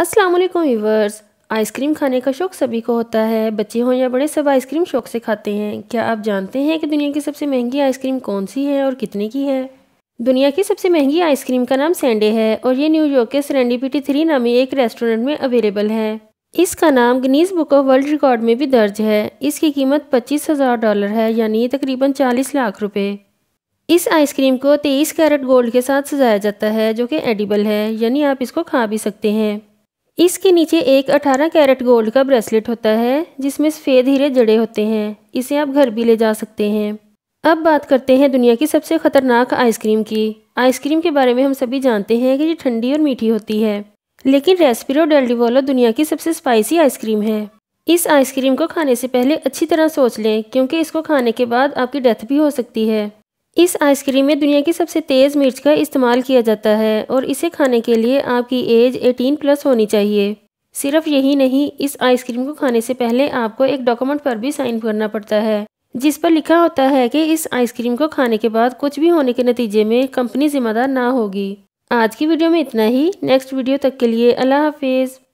अस्सलाम वालेकुम viewers ice cream खाने का शौक़ सभी को होता है बच्चे हों या बड़े सब आइसक्रीम शौक़ से खाते हैं क्या आप जानते हैं कि दुनिया की सबसे महंगी आइसक्रीम कौन सी है और कितने की है दुनिया की सबसे महंगी आइसक्रीम का नाम सेंडे है और ये न्यूयॉर्क के सरेंडीपिटी थ्री नामी एक रेस्टोरेंट में अवेलेबल है इसका नाम Guinness book of world record में भी दर्ज है इसकी कीमत पच्चीस हज़ार डॉलर है यानी तकरीबन चालीस लाख रुपये इस आइसक्रीम को तेईस कैरेट गोल्ड के साथ सजाया जाता है जो कि एडिबल है यानी आप इसको खा भी सकते हैं इसके नीचे एक 18 कैरेट गोल्ड का ब्रेसलेट होता है जिसमें सफ़ेद हीरे जड़े होते हैं इसे आप घर भी ले जा सकते हैं अब बात करते हैं दुनिया की सबसे ख़तरनाक आइसक्रीम की आइसक्रीम के बारे में हम सभी जानते हैं कि ये ठंडी और मीठी होती है लेकिन रेस्पिरो डेल्डिवोलो दुनिया की सबसे स्पाइसी आइसक्रीम है इस आइसक्रीम को खाने से पहले अच्छी तरह सोच लें क्योंकि इसको खाने के बाद आपकी डेथ भी हो सकती है इस आइसक्रीम में दुनिया की सबसे तेज़ मिर्च का इस्तेमाल किया जाता है और इसे खाने के लिए आपकी एज 18 प्लस होनी चाहिए सिर्फ यही नहीं इस आइसक्रीम को खाने से पहले आपको एक डॉक्यूमेंट पर भी साइन करना पड़ता है जिस पर लिखा होता है कि इस आइसक्रीम को खाने के बाद कुछ भी होने के नतीजे में कंपनी जिम्मेदार ना होगी आज की वीडियो में इतना ही नेक्स्ट वीडियो तक के लिए अल्लाह हाफिज़